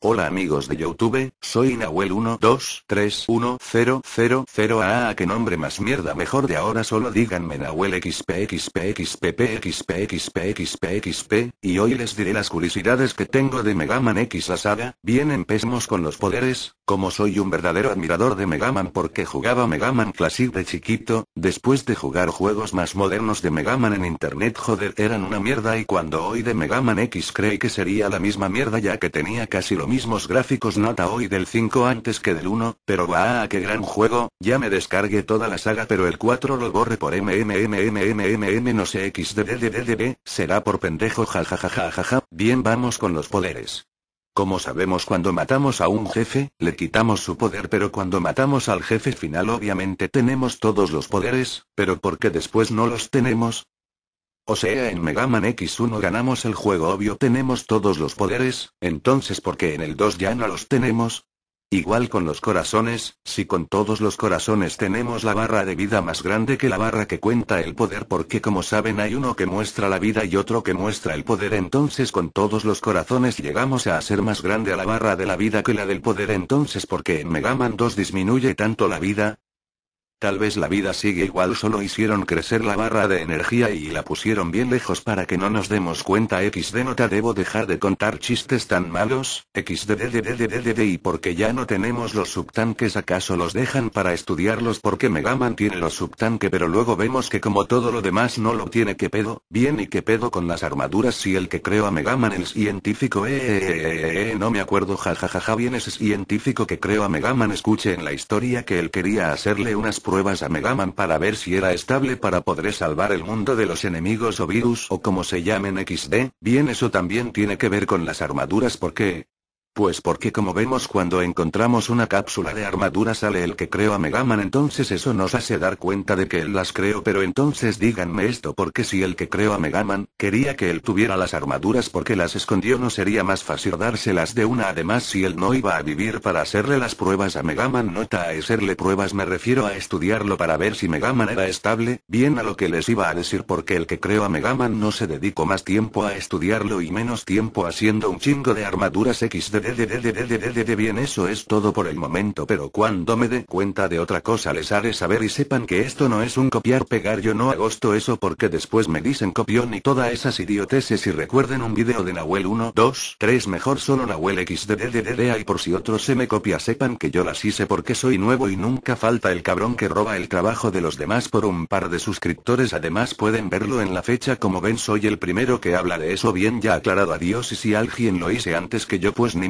Hola amigos de Youtube, soy nahuel 1231000 a que nombre más mierda mejor de ahora solo díganme Nahuel xpxpxppxpxpxpxp, y hoy les diré las curiosidades que tengo de Megaman X la saga, bien empecemos con los poderes, como soy un verdadero admirador de Mega Man porque jugaba Mega Man Classic de chiquito, después de jugar juegos más modernos de Mega Man en internet joder eran una mierda y cuando hoy de Megaman X creí que sería la misma mierda ya que tenía casi los mismos gráficos nota hoy del 5 antes que del 1, pero va a ah, qué gran juego, ya me descargué toda la saga pero el 4 lo borré por MMMMMMM no sé xddddd, será por pendejo jajajajaja, bien vamos con los poderes. Como sabemos cuando matamos a un jefe, le quitamos su poder, pero cuando matamos al jefe final obviamente tenemos todos los poderes, pero ¿por qué después no los tenemos? O sea, en Megaman X1 ganamos el juego obvio, tenemos todos los poderes, entonces porque en el 2 ya no los tenemos? Igual con los corazones, si con todos los corazones tenemos la barra de vida más grande que la barra que cuenta el poder porque como saben hay uno que muestra la vida y otro que muestra el poder entonces con todos los corazones llegamos a hacer más grande a la barra de la vida que la del poder entonces porque en Megaman 2 disminuye tanto la vida, Tal vez la vida sigue igual, solo hicieron crecer la barra de energía y la pusieron bien lejos para que no nos demos cuenta. XD nota debo dejar de contar chistes tan malos, XD y porque ya no tenemos los subtanques acaso los dejan para estudiarlos porque Megaman tiene los subtanque pero luego vemos que como todo lo demás no lo tiene que pedo, bien y que pedo con las armaduras si el que creo a Megaman el científico eh, eh, eh, eh, no me acuerdo jajajaja bien ese científico que creo a Megaman escuche en la historia que él quería hacerle unas pruebas a Megaman para ver si era estable para poder salvar el mundo de los enemigos o virus o como se llamen XD, bien eso también tiene que ver con las armaduras porque, pues porque como vemos cuando encontramos una cápsula de armadura sale el que creo a Megaman entonces eso nos hace dar cuenta de que él las creó pero entonces díganme esto porque si el que creó a Megaman quería que él tuviera las armaduras porque las escondió no sería más fácil dárselas de una además si él no iba a vivir para hacerle las pruebas a Megaman nota a hacerle pruebas me refiero a estudiarlo para ver si Megaman era estable bien a lo que les iba a decir porque el que creó a Megaman no se dedicó más tiempo a estudiarlo y menos tiempo haciendo un chingo de armaduras XD de bien eso es todo por el momento pero cuando me dé cuenta de otra cosa les haré saber y sepan que esto no es un copiar pegar yo no agosto eso porque después me dicen copión y todas esas idioteses y recuerden un video de Nahuel 1, 2, 3 mejor solo Nahuel de y por si otro se me copia sepan que yo las hice porque soy nuevo y nunca falta el cabrón que roba el trabajo de los demás por un par de suscriptores además pueden verlo en la fecha como ven soy el primero que habla de eso bien ya aclarado adiós y si alguien lo hice antes que yo pues ni